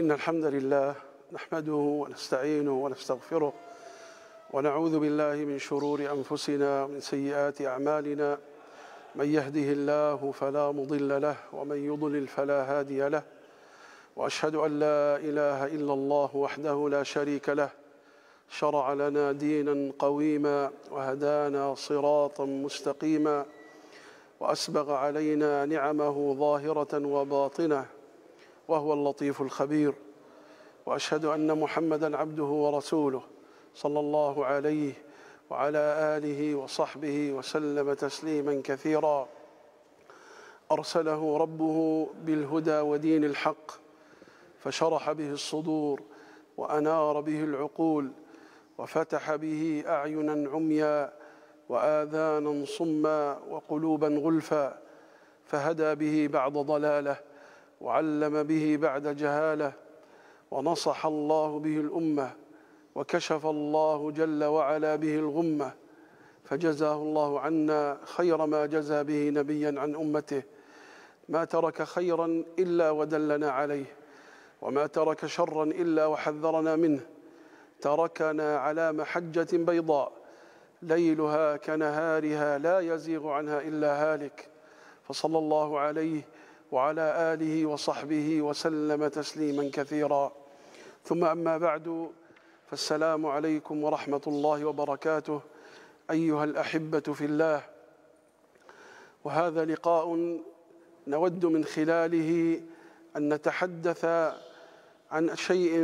إن الحمد لله نحمده ونستعينه ونستغفره ونعوذ بالله من شرور أنفسنا ومن سيئات أعمالنا من يهده الله فلا مضل له ومن يضلل فلا هادي له وأشهد أن لا إله إلا الله وحده لا شريك له شرع لنا دينا قويما وهدانا صراطا مستقيما وأسبغ علينا نعمه ظاهرة وباطنه وهو اللطيف الخبير واشهد ان محمدا عبده ورسوله صلى الله عليه وعلى اله وصحبه وسلم تسليما كثيرا ارسله ربه بالهدى ودين الحق فشرح به الصدور وانار به العقول وفتح به اعينا عميا واذانا صما وقلوبا غلفا فهدى به بعد ضلاله وعلم به بعد جهاله ونصح الله به الامه وكشف الله جل وعلا به الغمه فجزاه الله عنا خير ما جزى به نبيا عن امته ما ترك خيرا الا ودلنا عليه وما ترك شرا الا وحذرنا منه تركنا على محجه بيضاء ليلها كنهارها لا يزيغ عنها الا هالك فصلى الله عليه وعلى آله وصحبه وسلم تسليما كثيرا ثم أما بعد فالسلام عليكم ورحمة الله وبركاته أيها الأحبة في الله وهذا لقاء نود من خلاله أن نتحدث عن شيء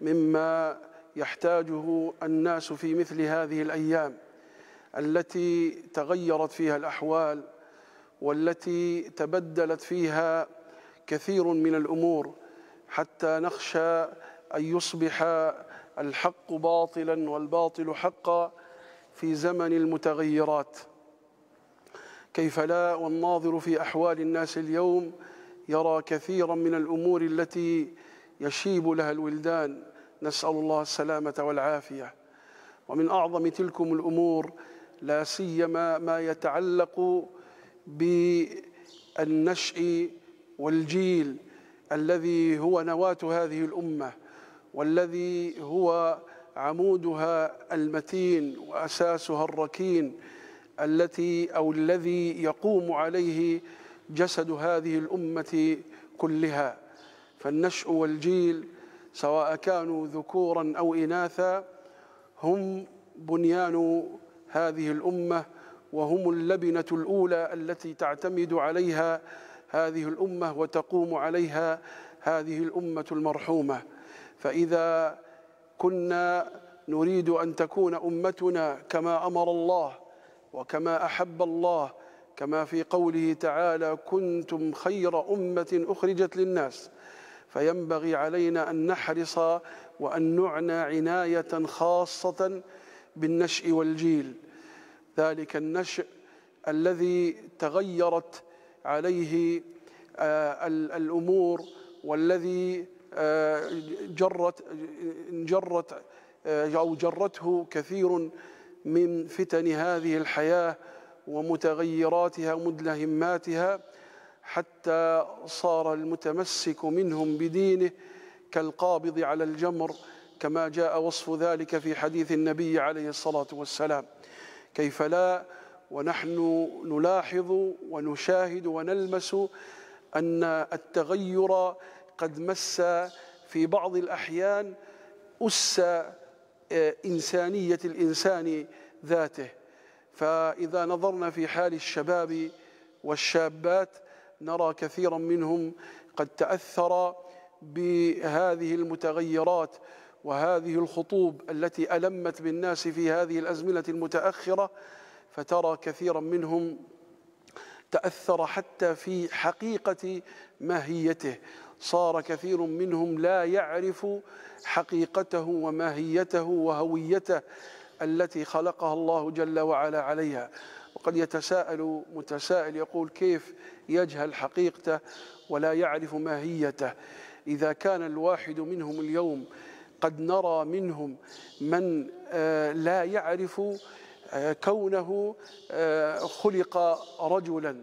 مما يحتاجه الناس في مثل هذه الأيام التي تغيرت فيها الأحوال والتي تبدلت فيها كثير من الامور حتى نخشى ان يصبح الحق باطلا والباطل حقا في زمن المتغيرات كيف لا والناظر في احوال الناس اليوم يرى كثيرا من الامور التي يشيب لها الولدان نسال الله السلامه والعافيه ومن اعظم تلكم الامور لا سيما ما يتعلق بالنشء والجيل الذي هو نواة هذه الأمة والذي هو عمودها المتين وأساسها الركين التي أو الذي يقوم عليه جسد هذه الأمة كلها فالنشء والجيل سواء كانوا ذكورا أو إناثا هم بنيان هذه الأمة وهم اللبنة الأولى التي تعتمد عليها هذه الأمة وتقوم عليها هذه الأمة المرحومة فإذا كنا نريد أن تكون أمتنا كما أمر الله وكما أحب الله كما في قوله تعالى كنتم خير أمة أخرجت للناس فينبغي علينا أن نحرص وأن نعنى عناية خاصة بالنشء والجيل ذلك النشء الذي تغيرت عليه آه، الامور والذي آه، جرت جرت آه، او جرته كثير من فتن هذه الحياه ومتغيراتها ومدلهماتها حتى صار المتمسك منهم بدينه كالقابض على الجمر كما جاء وصف ذلك في حديث النبي عليه الصلاه والسلام كيف لا ونحن نلاحظ ونشاهد ونلمس أن التغير قد مس في بعض الأحيان أس آه، إنسانية الإنسان ذاته فإذا نظرنا في حال الشباب والشابات نرى كثيرا منهم قد تأثر بهذه المتغيرات وهذه الخطوب التي ألمت بالناس في هذه الأزمنة المتأخرة فترى كثيرا منهم تأثر حتى في حقيقة ماهيته صار كثير منهم لا يعرف حقيقته وماهيته وهويته التي خلقها الله جل وعلا عليها وقد يتساءل متسائل يقول كيف يجهل حقيقته ولا يعرف ماهيته إذا كان الواحد منهم اليوم قد نرى منهم من آه، لا يعرف آه، كونه آه، خلق رجلا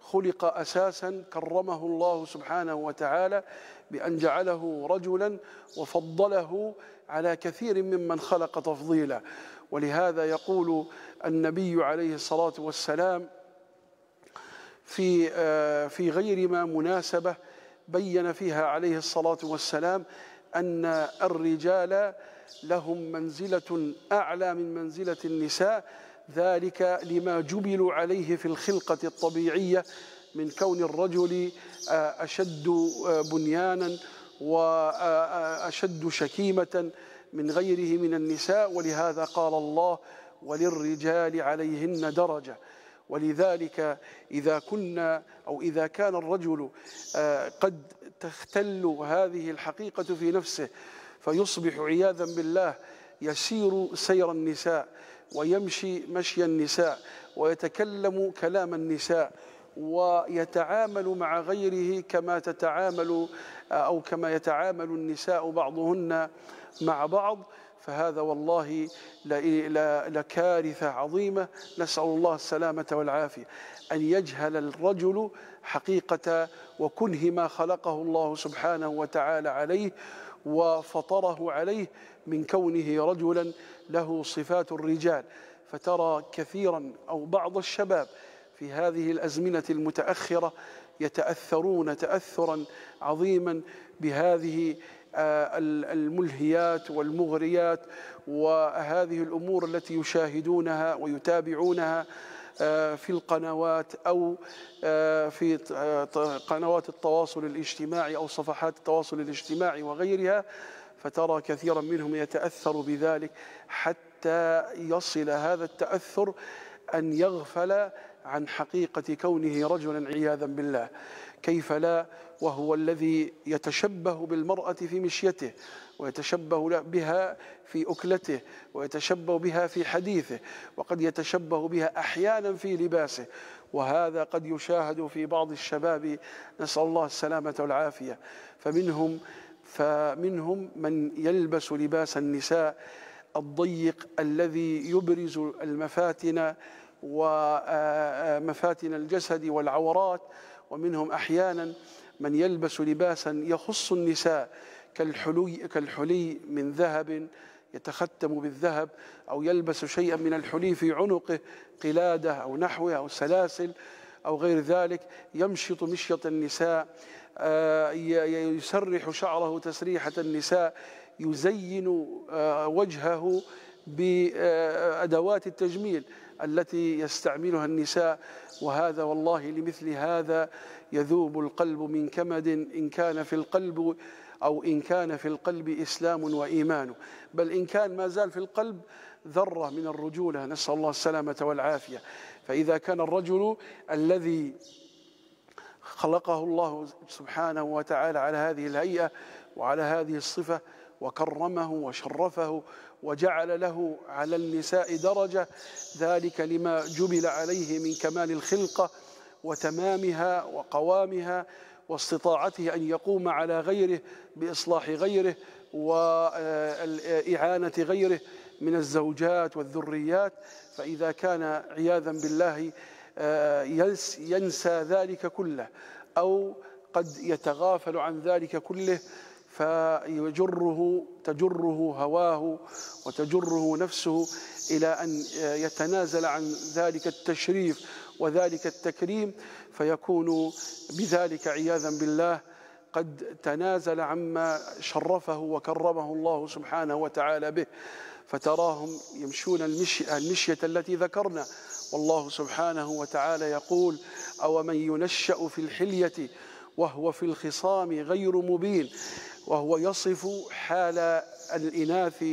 خلق اساسا كرمه الله سبحانه وتعالى بان جعله رجلا وفضله على كثير ممن خلق تفضيلا ولهذا يقول النبي عليه الصلاه والسلام في في غير ما مناسبه بين فيها عليه الصلاه والسلام أن الرجال لهم منزلة أعلى من منزلة النساء ذلك لما جبلوا عليه في الخلقة الطبيعية من كون الرجل آه، أشد آه، بنيانا وأشد آه، شكيمة من غيره من النساء ولهذا قال الله وللرجال عليهن درجه ولذلك إذا كنا أو إذا كان الرجل آه، قد تختل هذه الحقيقة في نفسه فيصبح عياذا بالله يسير سير النساء ويمشي مشي النساء ويتكلم كلام النساء ويتعامل مع غيره كما تتعامل آه، أو كما يتعامل النساء بعضهن مع بعض فهذا والله لكارثة عظيمة نسأل الله السلامة والعافية أن يجهل الرجل حقيقة وكنه ما خلقه الله سبحانه وتعالى عليه وفطره عليه من كونه رجلا له صفات الرجال فترى كثيرا أو بعض الشباب في هذه الأزمنة المتأخرة يتأثرون تأثرا عظيما بهذه آه، الملهيات والمغريات وهذه الأمور التي يشاهدونها ويتابعونها آه، في القنوات أو آه، في قنوات التواصل الاجتماعي أو صفحات التواصل الاجتماعي وغيرها فترى كثيرا منهم يتأثر بذلك حتى يصل هذا التأثر أن يغفل عن حقيقة كونه رجلا عياذا بالله كيف لا وهو الذي يتشبه بالمرأة في مشيته ويتشبه بها في أكلته ويتشبه بها في حديثه وقد يتشبه بها أحيانا في لباسه وهذا قد يشاهد في بعض الشباب نسأل الله السلامة والعافية فمنهم فمنهم من يلبس لباس النساء الضيق الذي يبرز المفاتن ومفاتن الجسد والعورات ومنهم احيانا من يلبس لباسا يخص النساء كالحلي, كالحلي من ذهب يتختم بالذهب أو يلبس شيئا من الحلي في عنقه قلادة أو نحوه أو سلاسل أو غير ذلك يمشط مشية النساء آه، يسرح شعره تسريحة النساء يزين آه، وجهه بأدوات التجميل التي يستعملها النساء وهذا والله لمثل هذا يذوب القلب من كمد إن كان في القلب أو إن كان في القلب إسلام وإيمان بل إن كان ما زال في القلب ذرة من الرجولة نسأل الله السلامة والعافية فإذا كان الرجل الذي خلقه الله سبحانه وتعالى على هذه الهيئة وعلى هذه الصفة وكرمه وشرفه وجعل له على النساء درجة ذلك لما جبل عليه من كمال الخلقة وتمامها وقوامها واستطاعته أن يقوم على غيره بإصلاح غيره وإعانة غيره من الزوجات والذريات فإذا كان عياذا بالله آه، ينسى ذلك كله أو قد يتغافل عن ذلك كله فيجره تجره هواه وتجره نفسه إلى أن يتنازل عن ذلك التشريف وذلك التكريم فيكون بذلك عياذا بالله قد تنازل عما شرفه وكرمه الله سبحانه وتعالى به فتراهم يمشون المشية, المشية التي ذكرنا والله سبحانه وتعالى يقول أو من ينشأ في الحلية وهو في الخصام غير مبين وهو يصف حال الإناث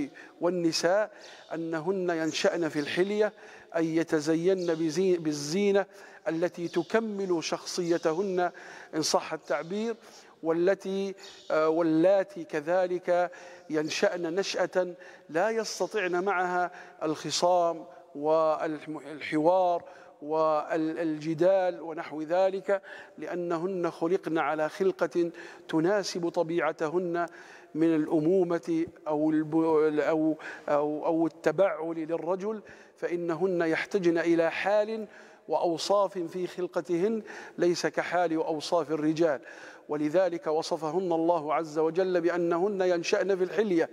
والنساء أنهن ينشأن في الحلية أن يتزين بالزينة التي تكمل شخصيتهن إن صح التعبير والتي آه، واللاتي كذلك ينشأن نشأة لا يستطعن معها الخصام والحوار والجدال ونحو ذلك لأنهن خلقن على خلقة تناسب طبيعتهن من الأمومة أو أو أو, التبعل للرجل فإنهن يحتجن إلى حال وأوصاف في خلقتهن ليس كحال وأوصاف الرجال ولذلك وصفهن الله عز وجل بأنهن ينشأن في الحلية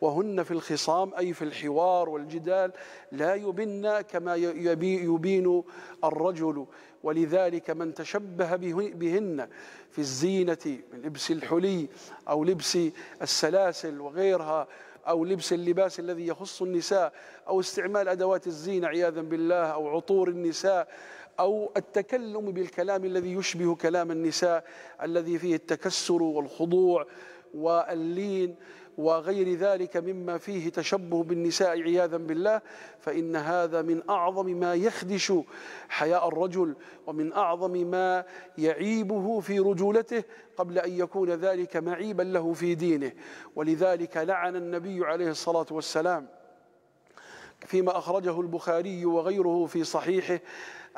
وهن في الخصام أي في الحوار والجدال لا يبن كما يبين الرجل ولذلك من تشبه بهن في الزينة من لبس الحلي أو لبس السلاسل وغيرها أو لبس اللباس الذي يخص النساء أو استعمال أدوات الزينة عياذا بالله أو عطور النساء أو التكلم بالكلام الذي يشبه كلام النساء الذي فيه التكسر والخضوع واللين وغير ذلك مما فيه تشبه بالنساء عياذا بالله فإن هذا من أعظم ما يخدش حياء الرجل ومن أعظم ما يعيبه في رجولته قبل أن يكون ذلك معيبا له في دينه ولذلك لعن النبي عليه الصلاة والسلام فيما أخرجه البخاري وغيره في صحيحه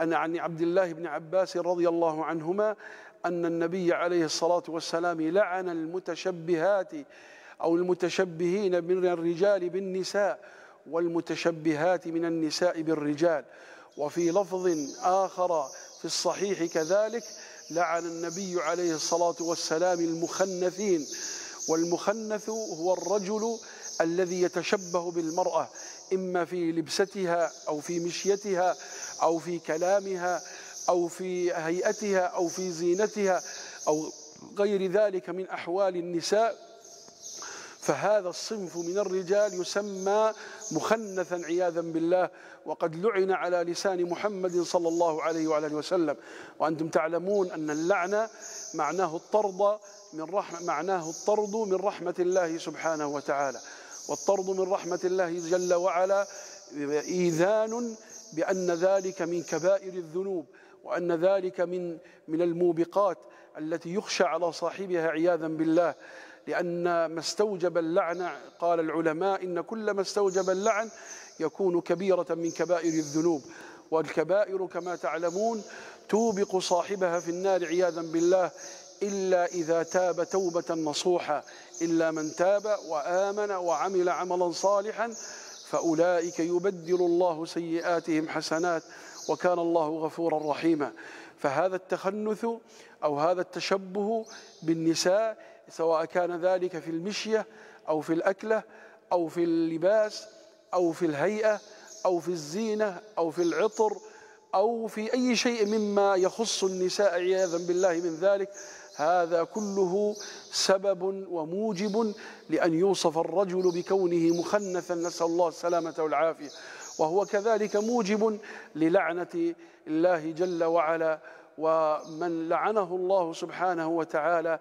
أن عن عبد الله بن عباس رضي الله عنهما أن النبي عليه الصلاة والسلام لعن المتشبهات أو المتشبهين من الرجال بالنساء والمتشبهات من النساء بالرجال وفي لفظ آخر في الصحيح كذلك لعن النبي عليه الصلاة والسلام المخنثين والمخنث هو الرجل الذي يتشبه بالمرأة إما في لبستها أو في مشيتها أو في كلامها أو في هيئتها أو في زينتها أو غير ذلك من أحوال النساء فهذا الصنف من الرجال يسمى مخنثا عياذا بالله وقد لعن على لسان محمد صلى الله عليه وعلى اله وسلم وانتم تعلمون ان اللعنه معناه الطرد من رحمه معناه الطرد من رحمه الله سبحانه وتعالى والطرد من رحمه الله جل وعلا ايذان بان ذلك من كبائر الذنوب وأن ذلك من من الموبقات التي يخشى على صاحبها عياذا بالله لأن ما استوجب اللعن قال العلماء إن كل ما استوجب اللعن يكون كبيرة من كبائر الذنوب والكبائر كما تعلمون توبق صاحبها في النار عياذا بالله إلا إذا تاب توبة نصوحة إلا من تاب وآمن وعمل عملا صالحا فأولئك يبدل الله سيئاتهم حسنات وكان الله غفورا رحيما فهذا التخنث أو هذا التشبه بالنساء سواء كان ذلك في المشية أو في الأكلة أو في اللباس أو في الهيئة أو في الزينة أو في العطر أو في أي شيء مما يخص النساء عياذا بالله من ذلك هذا كله سبب وموجب لأن يوصف الرجل بكونه مخنثا نسأل الله السلامة والعافية وهو كذلك موجب للعنة الله جل وعلا ومن لعنه الله سبحانه وتعالى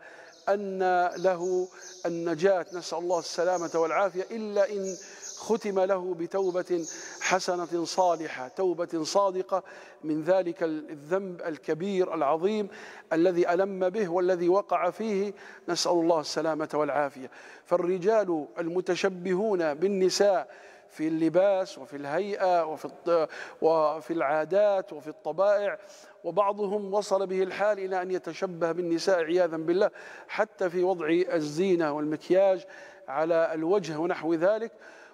أن له النجاة نسأل الله السلامة والعافية إلا إن ختم له بتوبة حسنة صالحة توبة صادقة من ذلك الذنب الكبير العظيم الذي ألم به والذي وقع فيه نسأل الله السلامة والعافية فالرجال المتشبهون بالنساء في اللباس وفي الهيئة وفي, وفي العادات وفي الطبائع وبعضهم وصل به الحال إلى أن يتشبه بالنساء عياذا بالله حتى في وضع الزينة والمكياج على الوجه ونحو ذلك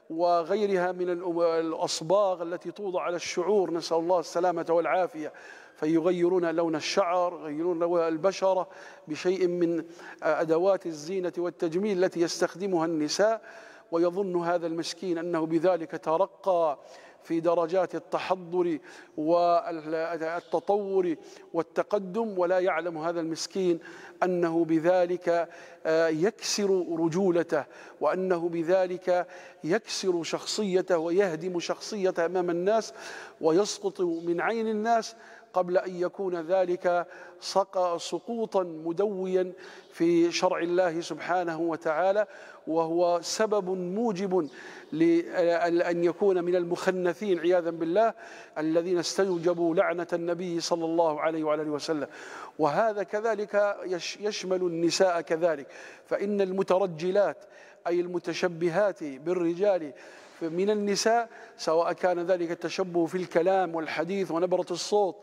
وغيرها من الأصباغ التي توضع على الشعور نسأل الله السلامة والعافية فيغيرون لون الشعر يغيرون لون البشرة بشيء من أدوات الزينة والتجميل التي يستخدمها النساء ويظن هذا المسكين أنه بذلك ترقى في درجات التحضر والتطور والتقدم ولا يعلم هذا المسكين انه بذلك آه، يكسر رجولته وانه بذلك يكسر شخصيته ويهدم شخصيته امام الناس ويسقط من عين الناس قبل ان يكون ذلك سقى سقوطا مدويا في شرع الله سبحانه وتعالى وهو سبب موجب لأن يكون من المخنثين عياذا بالله الذين استوجبوا لعنة النبي صلى الله عليه وعلى اله وسلم وهذا كذلك يشمل النساء كذلك فإن المترجلات أي المتشبهات بالرجال من النساء سواء كان ذلك التشبه في الكلام والحديث ونبرة الصوت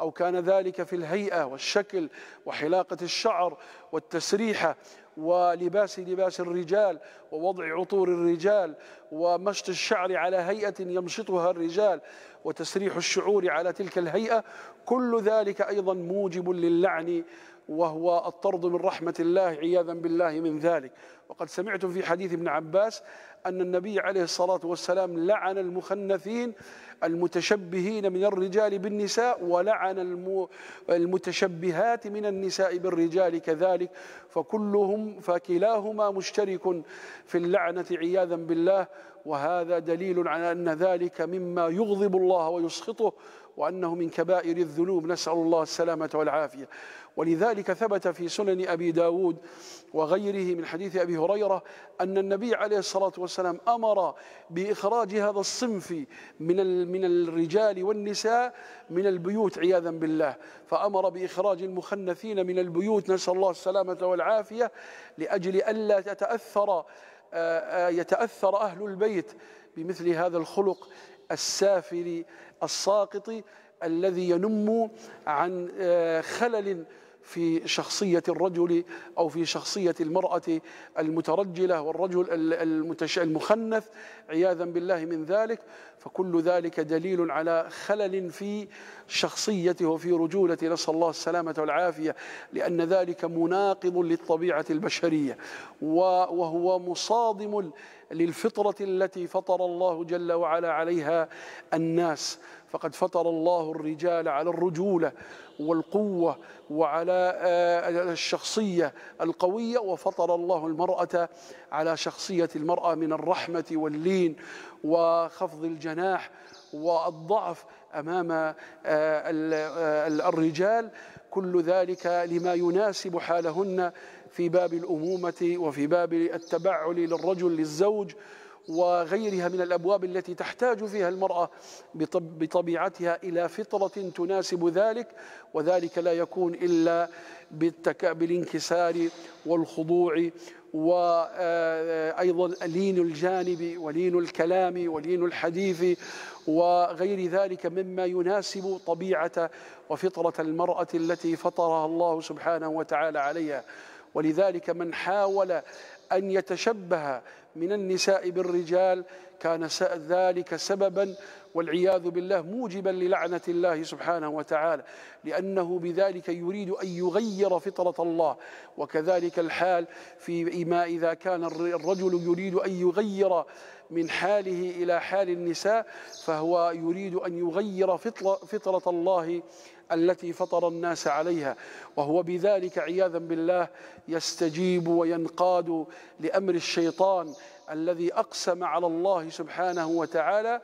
أو كان ذلك في الهيئة والشكل وحلاقة الشعر والتسريحة ولباس لباس الرجال ووضع عطور الرجال ومشط الشعر على هيئة يمشطها الرجال وتسريح الشعور على تلك الهيئة كل ذلك أيضا موجب للعن وهو الطرد من رحمة الله عياذا بالله من ذلك وقد سمعتم في حديث ابن عباس أن النبي عليه الصلاة والسلام لعن المخنثين المتشبهين من الرجال بالنساء ولعن المتشبهات من النساء بالرجال كذلك فكلهم فكلاهما مشترك في اللعنة عياذا بالله وهذا دليل على أن ذلك مما يغضب الله ويسخطه وأنه من كبائر الذنوب نسأل الله السلامة والعافية ولذلك ثبت في سنن أبي داود وغيره من حديث أبي هريرة أن النبي عليه الصلاة والسلام أمر بإخراج هذا الصنف من من الرجال والنساء من البيوت عياذا بالله فأمر بإخراج المخنثين من البيوت نسأل الله السلامة والعافية لأجل ألا تتأثر آه، آه، يتأثر أهل البيت بمثل هذا الخلق السافل الساقط الذي ينم عن آه، خلل في شخصية الرجل أو في شخصية المرأة المترجلة والرجل المخنث عياذا بالله من ذلك فكل ذلك دليل على خلل في شخصيته وفي رجولة نسأل الله السلامة والعافية لأن ذلك مناقض للطبيعة البشرية وهو مصادم للفطرة التي فطر الله جل وعلا عليها الناس فقد فطر الله الرجال على الرجولة والقوة وعلى آه، الشخصية القوية وفطر الله المرأة على شخصية المرأة من الرحمة واللين وخفض الجناح والضعف امام آه، آه، الرجال كل ذلك لما يناسب حالهن في باب الامومه وفي باب التبعل للرجل للزوج وغيرها من الابواب التي تحتاج فيها المراه بطبيعتها الى فطره تناسب ذلك وذلك لا يكون الا بالانكسار والخضوع وايضا آه، لين الجانب ولين الكلام ولين الحديث وغير ذلك مما يناسب طبيعه وفطره المراه التي فطرها الله سبحانه وتعالى عليها ولذلك من حاول أن يتشبه من النساء بالرجال كان ذلك سببا والعياذ بالله موجبا للعنة الله سبحانه وتعالى لأنه بذلك يريد أن يغير فطرة الله وكذلك الحال في ما إذا كان الرجل يريد أن يغير من حاله إلى حال النساء فهو يريد أن يغير فطرة الله التي فطر الناس عليها وهو بذلك عياذا بالله يستجيب وينقاد لامر الشيطان الذي اقسم على الله سبحانه وتعالى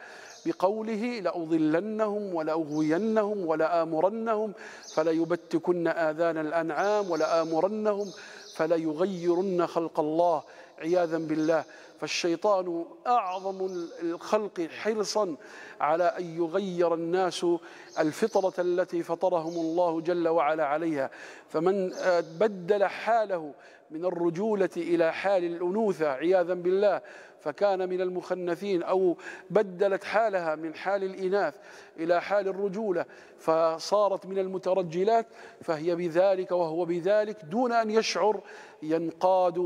بقوله لاضلنهم ولاغوينهم ولامرنهم فليبتكن اذان الانعام ولامرنهم فليغيرن خلق الله عياذا بالله فالشيطان أعظم الخلق حرصا على أن يغير الناس الفطرة التي فطرهم الله جل وعلا عليها فمن آه، بدل حاله من الرجولة إلى حال الأنوثة عياذا بالله فكان من المخنثين أو بدلت حالها من حال الإناث إلى حال الرجولة فصارت من المترجلات فهي بذلك وهو بذلك دون أن يشعر ينقاد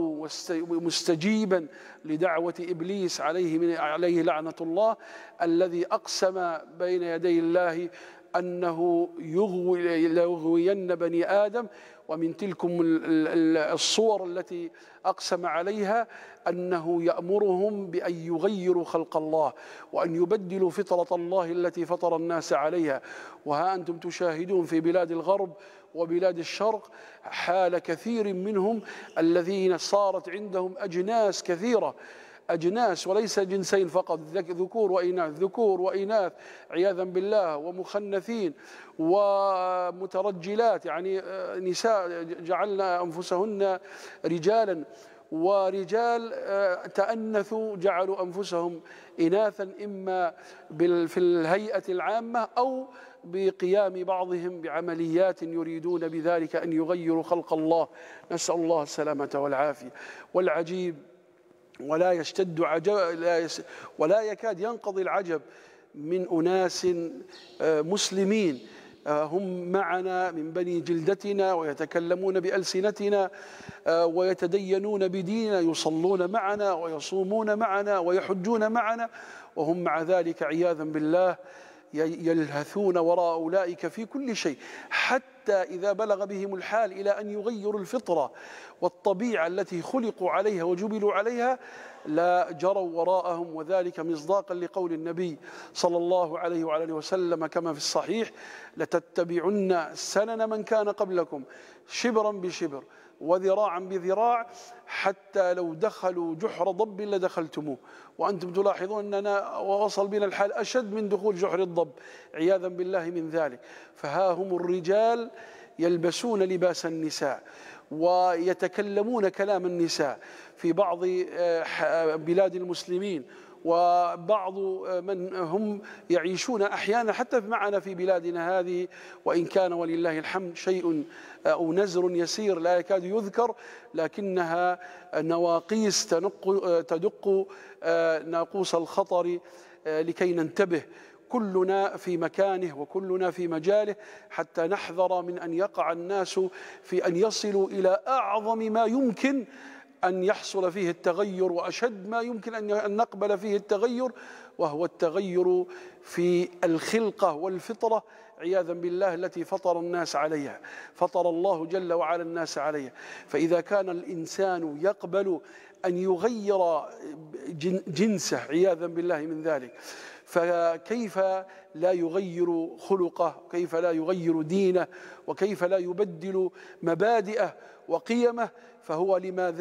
مستجيبا لدعوة إبليس عليه, من عليه لعنة الله الذي أقسم بين يدي الله أنه يغوي ليغوين بني آدم ومن تلكم الصور التي أقسم عليها أنه يأمرهم بأن يغيروا خلق الله وأن يبدلوا فطرة الله التي فطر الناس عليها وها أنتم تشاهدون في بلاد الغرب وبلاد الشرق حال كثير منهم الذين صارت عندهم أجناس كثيرة أجناس وليس جنسين فقط ذكور وإناث ذكور وإناث عياذا بالله ومخنثين ومترجلات يعني آه، نساء جعلنا أنفسهن رجالا ورجال آه، تأنثوا جعلوا أنفسهم إناثا إما في الهيئة العامة أو بقيام بعضهم بعمليات يريدون بذلك أن يغيروا خلق الله نسأل الله السلامة والعافية والعجيب ولا يشتد عجب لا يس ولا يكاد ينقضي العجب من أناس آه، مسلمين آه، هم معنا من بني جلدتنا ويتكلمون بألسنتنا آه، ويتدينون بديننا يصلون معنا ويصومون معنا ويحجون معنا وهم مع ذلك عياذا بالله يلهثون وراء أولئك في كل شيء حتى حتى إذا بلغ بهم الحال إلى أن يغيروا الفطرة والطبيعة التي خلقوا عليها وجبلوا عليها لا جروا وراءهم وذلك مصداقا لقول النبي صلى الله عليه وعلى اله وسلم كما في الصحيح لتتبعن سنن من كان قبلكم شبرا بشبر وذراعا بذراع حتى لو دخلوا جحر ضب لدخلتموه وأنتم تلاحظون أننا وصل بنا الحال أشد من دخول جحر الضب عياذا بالله من ذلك فها هم الرجال يلبسون لباس النساء ويتكلمون كلام النساء في بعض آه، آه، بلاد المسلمين وبعض من هم يعيشون أحيانا حتى معنا في بلادنا هذه وإن كان ولله الحمد شيء أو نزر يسير لا يكاد يذكر لكنها نواقيس تدق آه، ناقوس الخطر آه، لكي ننتبه كلنا في مكانه وكلنا في مجاله حتى نحذر من ان يقع الناس في ان يصلوا الى اعظم ما يمكن أن يحصل فيه التغير وأشد ما يمكن أن نقبل فيه التغير وهو التغير في الخلقة والفطرة عياذا بالله التي فطر الناس عليها فطر الله جل وعلا الناس عليها فإذا كان الإنسان يقبل أن يغير جنسه عياذا بالله من ذلك فكيف لا يغير خلقه كيف لا يغير دينه وكيف لا يبدل مبادئه وقيمه فهو لما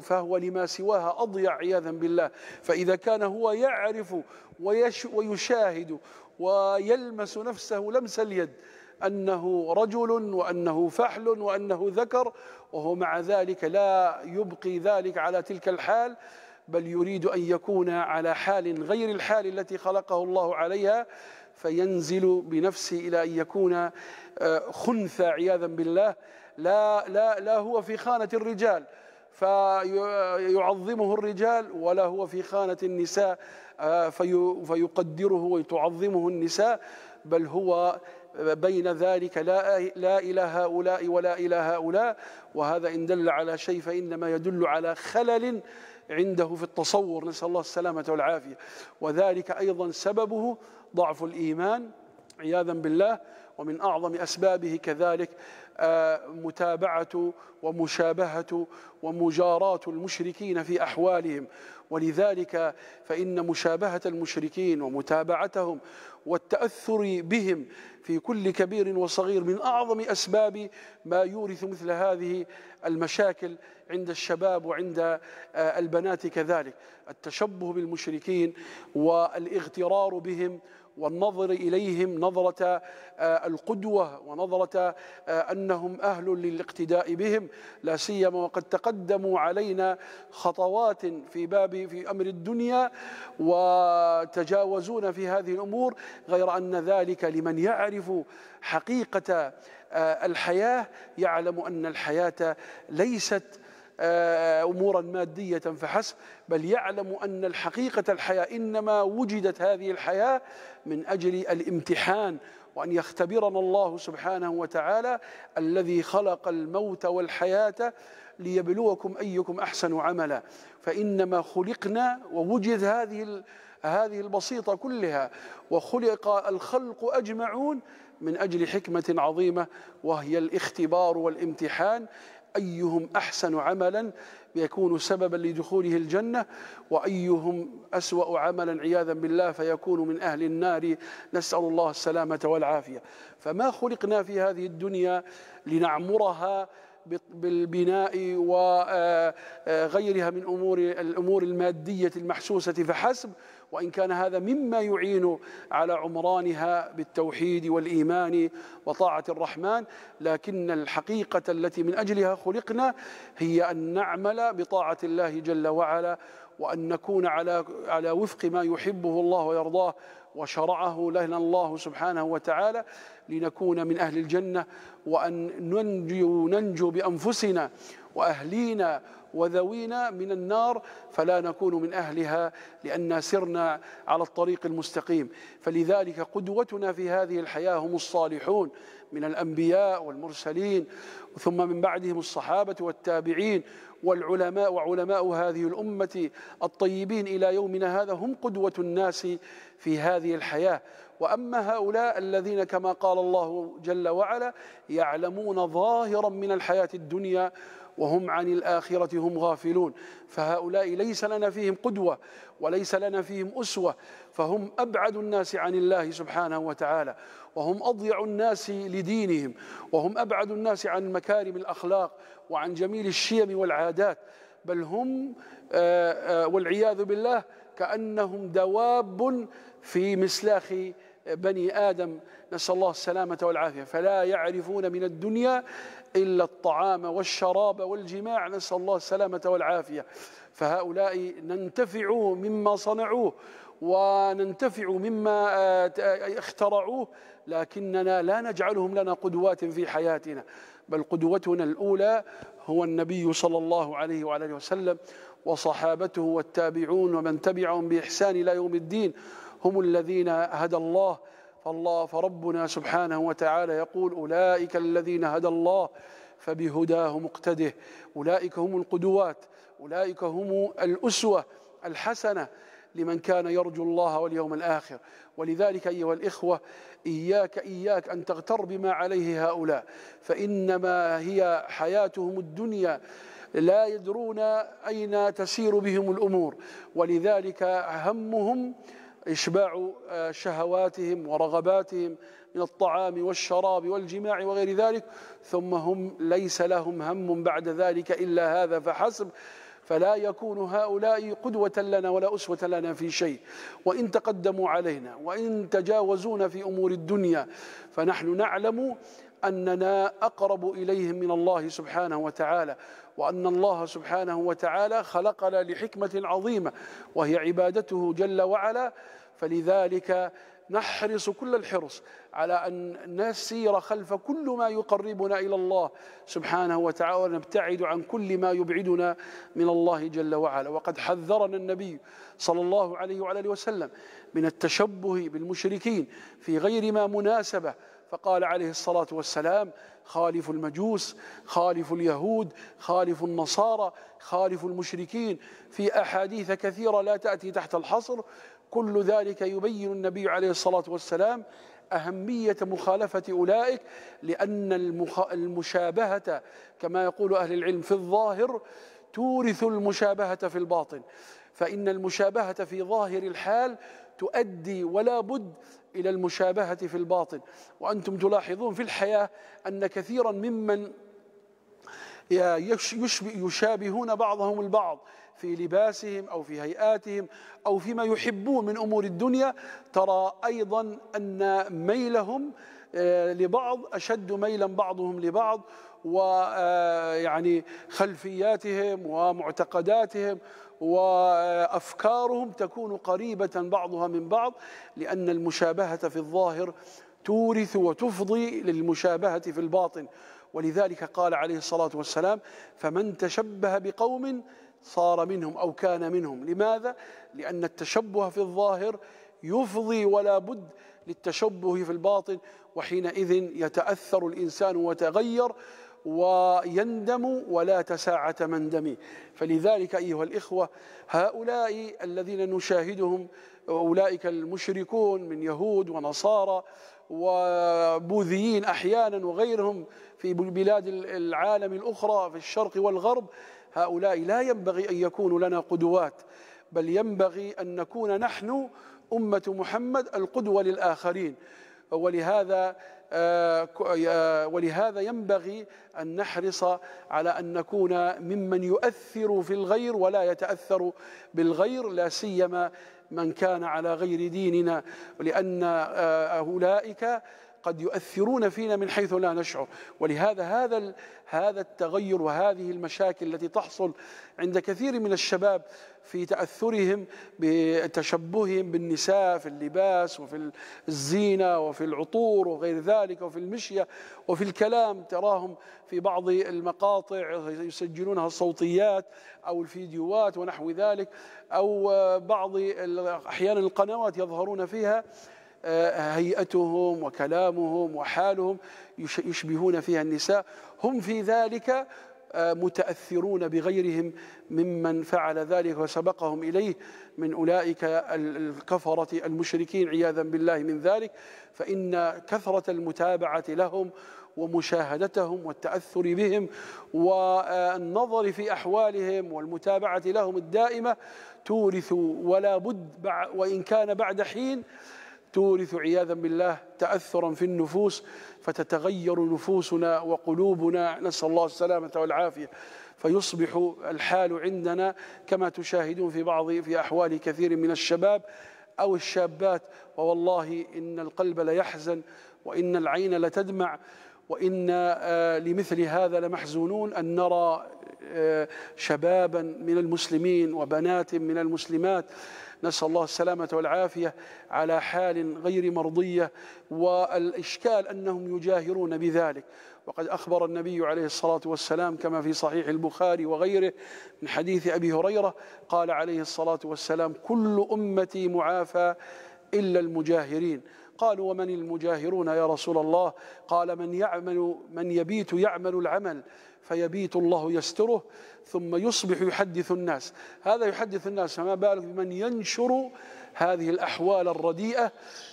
فهو لما سواها اضيع عياذا بالله فاذا كان هو يعرف ويش ويشاهد ويلمس نفسه لمس اليد انه رجل وانه فحل وانه ذكر وهو مع ذلك لا يبقي ذلك على تلك الحال بل يريد ان يكون على حال غير الحال التي خلقه الله عليها فينزل بنفسه الى ان يكون آه، خنثى عياذا بالله لا لا لا هو في خانة الرجال فيعظمه الرجال ولا هو في خانة النساء آه، فيقدره وتعظمه النساء بل هو بين ذلك لا لا الى هؤلاء ولا الى هؤلاء وهذا ان دل على شيء فانما يدل على خلل عنده في التصور نسال الله السلامه والعافيه وذلك ايضا سببه ضعف الايمان عياذا بالله ومن اعظم اسبابه كذلك متابعة ومشابهة ومجاراة المشركين في أحوالهم ولذلك فإن مشابهة المشركين ومتابعتهم والتأثر بهم في كل كبير وصغير من أعظم أسباب ما يورث مثل هذه المشاكل عند الشباب وعند آه، البنات كذلك التشبه بالمشركين والاغترار بهم والنظر إليهم نظرة آه، القدوة ونظرة آه، أنهم أهل للاقتداء بهم لا سيما وقد تقدموا علينا خطوات في باب في أمر الدنيا وتجاوزون في هذه الأمور غير أن ذلك لمن يعرف يعرف حقيقة آه، الحياة يعلم أن الحياة ليست آه، امورا ماديه فحسب بل يعلم ان الحقيقه الحياه انما وجدت هذه الحياه من اجل الامتحان وان يختبرنا الله سبحانه وتعالى الذي خلق الموت والحياه ليبلوكم ايكم احسن عملا فانما خلقنا ووجد هذه هذه البسيطة كلها وخلق الخلق أجمعون من أجل حكمة عظيمة وهي الاختبار والامتحان أيهم أحسن عملا يكون سببا لدخوله الجنة وأيهم أسوأ عملا عياذا بالله فيكون من أهل النار نسأل الله السلامة والعافية فما خلقنا في هذه الدنيا لنعمرها بالبناء وغيرها آه، آه، من امور الامور الماديه المحسوسه فحسب وإن كان هذا مما يعين على عمرانها بالتوحيد والإيمان وطاعة الرحمن لكن الحقيقة التي من أجلها خلقنا هي أن نعمل بطاعة الله جل وعلا وأن نكون على على وفق ما يحبه الله ويرضاه وشرعه لنا الله سبحانه وتعالى لنكون من أهل الجنة وأن ننجو ننجو بأنفسنا وأهلينا وذوينا من النار فلا نكون من أهلها لأن سرنا على الطريق المستقيم فلذلك قدوتنا في هذه الحياة هم الصالحون من الأنبياء والمرسلين ثم من بعدهم الصحابة والتابعين والعلماء وعلماء هذه الأمة الطيبين إلى يومنا هذا هم قدوة الناس في هذه الحياة وأما هؤلاء الذين كما قال الله جل وعلا يعلمون ظاهرا من الحياة الدنيا وهم عن الآخرة هم غافلون فهؤلاء ليس لنا فيهم قدوة وليس لنا فيهم أسوة فهم أبعد الناس عن الله سبحانه وتعالى وهم أضيع الناس لدينهم وهم أبعد الناس عن مكارم الأخلاق وعن جميل الشيم والعادات بل هم آه، آه، والعياذ بالله كأنهم دواب في مسلاخ بني آدم نسأل الله السلامة والعافية فلا يعرفون من الدنيا إلا الطعام والشراب والجماع نسأل الله السلامة والعافية فهؤلاء ننتفع مما صنعوه وننتفع مما آه، اخترعوه لكننا لا نجعلهم لنا قدوات في حياتنا بل قدوتنا الأولى هو النبي صلى الله عليه وعلى وسلم وصحابته والتابعون ومن تبعهم بإحسان إلى يوم الدين هم الذين هدى الله فالله فربنا سبحانه وتعالى يقول أولئك الذين هدى الله فبهداه مقتده أولئك هم القدوات أولئك هم الأسوة الحسنة لمن كان يرجو الله واليوم الآخر ولذلك أيها الإخوة إياك إياك أن تغتر بما عليه هؤلاء فإنما هي حياتهم الدنيا لا يدرون أين تسير بهم الأمور ولذلك همهم إشباع آه، شهواتهم ورغباتهم من الطعام والشراب والجماع وغير ذلك ثم هم ليس لهم هم بعد ذلك إلا هذا فحسب فلا يكون هؤلاء قدوة لنا ولا أسوة لنا في شيء وإن تقدموا علينا وإن تجاوزونا في أمور الدنيا فنحن نعلم أننا أقرب إليهم من الله سبحانه وتعالى وأن الله سبحانه وتعالى خلقنا لحكمة عظيمة وهي عبادته جل وعلا فلذلك نحرص كل الحرص على أن نسير خلف كل ما يقربنا إلى الله سبحانه وتعالى ونبتعد عن كل ما يبعدنا من الله جل وعلا وقد حذرنا النبي صلى الله عليه وعلى وسلم من التشبه بالمشركين في غير ما مناسبة فقال عليه الصلاة والسلام خالف المجوس خالف اليهود خالف النصارى خالف المشركين في أحاديث كثيرة لا تأتي تحت الحصر كل ذلك يبين النبي عليه الصلاة والسلام أهمية مخالفة أولئك لأن المخ... المشابهة كما يقول أهل العلم في الظاهر تورث المشابهة في الباطن فإن المشابهة في ظاهر الحال تؤدي ولا بد إلى المشابهة في الباطن وأنتم تلاحظون في الحياة أن كثيرا ممن يشابهون بعضهم البعض في لباسهم او في هيئاتهم او فيما يحبون من امور الدنيا ترى ايضا ان ميلهم آه، لبعض اشد ميلا بعضهم لبعض ويعني آه، خلفياتهم ومعتقداتهم وافكارهم تكون قريبه بعضها من بعض لان المشابهه في الظاهر تورث وتفضي للمشابهه في الباطن ولذلك قال عليه الصلاه والسلام فمن تشبه بقوم صار منهم او كان منهم لماذا لان التشبه في الظاهر يفضي ولا بد للتشبه في الباطن وحينئذ يتاثر الانسان وتغير ويندم ولا تساعة دمي فلذلك أيها الإخوة هؤلاء الذين نشاهدهم أولئك المشركون من يهود ونصارى وبوذيين أحيانا وغيرهم في بلاد العالم الأخرى في الشرق والغرب هؤلاء لا ينبغي أن يكونوا لنا قدوات بل ينبغي أن نكون نحن أمة محمد القدوة للآخرين ولهذا آه، آه، ولهذا ينبغي أن نحرص على أن نكون ممن يؤثر في الغير ولا يتأثر بالغير لا سيما من كان على غير ديننا لأن أولئك آه، قد يؤثرون فينا من حيث لا نشعر ولهذا هذا هذا التغير وهذه المشاكل التي تحصل عند كثير من الشباب في تاثرهم بتشبههم بالنساء في اللباس وفي الزينه وفي العطور وغير ذلك وفي المشيه وفي الكلام تراهم في بعض المقاطع يسجلونها الصوتيات او الفيديوهات ونحو ذلك او بعض احيانا القنوات يظهرون فيها هيئتهم وكلامهم وحالهم يشبهون فيها النساء هم في ذلك آه، متأثرون بغيرهم ممن فعل ذلك وسبقهم إليه من أولئك الكفرة المشركين عياذا بالله من ذلك فإن كثرة المتابعة لهم ومشاهدتهم والتأثر بهم والنظر في أحوالهم والمتابعة لهم الدائمة تورث ولا بد وإن كان بعد حين تورث عياذا بالله تأثرا في النفوس فتتغير نفوسنا وقلوبنا نسأل الله السلامة والعافية فيصبح الحال عندنا كما تشاهدون في بعض في أحوال كثير من الشباب أو الشابات ووالله إن القلب ليحزن وإن العين لتدمع وإن آه، لمثل هذا لمحزونون أن نرى آه، شبابا من المسلمين وبنات من المسلمات نسأل الله السلامة والعافية على حال غير مرضية والإشكال أنهم يجاهرون بذلك وقد أخبر النبي عليه الصلاة والسلام كما في صحيح البخاري وغيره من حديث أبي هريرة قال عليه الصلاة والسلام كل أمتي معافى إلا المجاهرين قالوا ومن المجاهرون يا رسول الله قال من يعمل من يبيت يعمل العمل فيبيت الله يستره ثم يصبح يحدث الناس هذا يحدث الناس فما بالك بمن ينشر هذه الأحوال الرديئة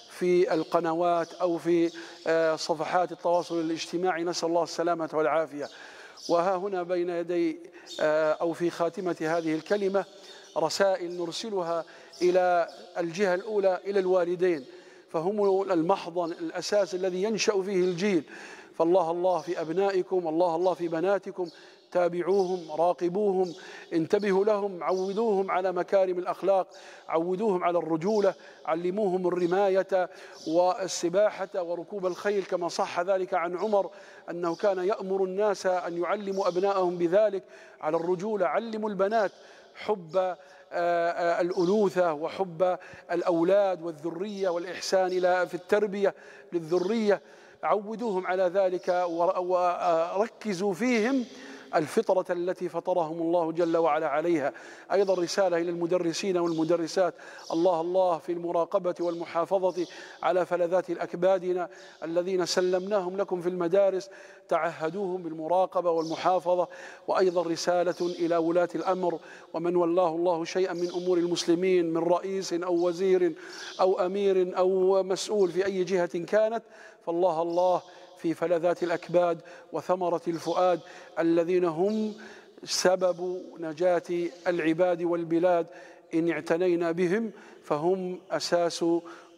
في القنوات أو في آه، صفحات التواصل الاجتماعي نسأل الله السلامة والعافية وها هنا بين يدي آه، أو في خاتمة هذه الكلمة رسائل نرسلها إلى الجهة الأولى إلى الوالدين فهم المحضن الأساس الذي ينشأ فيه الجيل فالله الله في أبنائكم الله الله في بناتكم تابعوهم راقبوهم انتبهوا لهم عودوهم على مكارم الأخلاق عودوهم على الرجولة علموهم الرماية والسباحة وركوب الخيل كما صح ذلك عن عمر أنه كان يأمر الناس أن يعلموا أبنائهم بذلك على الرجولة علموا البنات حب آه، آه، الأنوثة وحب الأولاد والذرية والإحسان إلى في التربية للذرية عودوهم على ذلك وركزوا آه، فيهم الفطرة التي فطرهم الله جل وعلا عليها أيضا رسالة إلى المدرسين والمدرسات الله الله في المراقبة والمحافظة على فلذات الأكبادنا الذين سلمناهم لكم في المدارس تعهدوهم بالمراقبة والمحافظة وأيضا رسالة إلى ولاة الأمر ومن ولاه الله شيئا من أمور المسلمين من رئيس أو وزير أو أمير أو مسؤول في أي جهة كانت فالله الله في فلذات الأكباد وثمرة الفؤاد الذين هم سبب نجاة العباد والبلاد إن اعتنينا بهم فهم أساس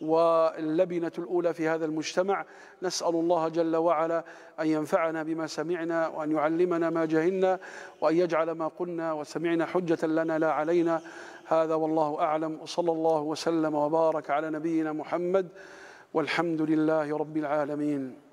واللبنة الأولى في هذا المجتمع نسأل الله جل وعلا أن ينفعنا بما سمعنا وأن يعلمنا ما جهلنا وأن يجعل ما قلنا وسمعنا حجة لنا لا علينا هذا والله أعلم وصلى الله وسلم وبارك على نبينا محمد والحمد لله رب العالمين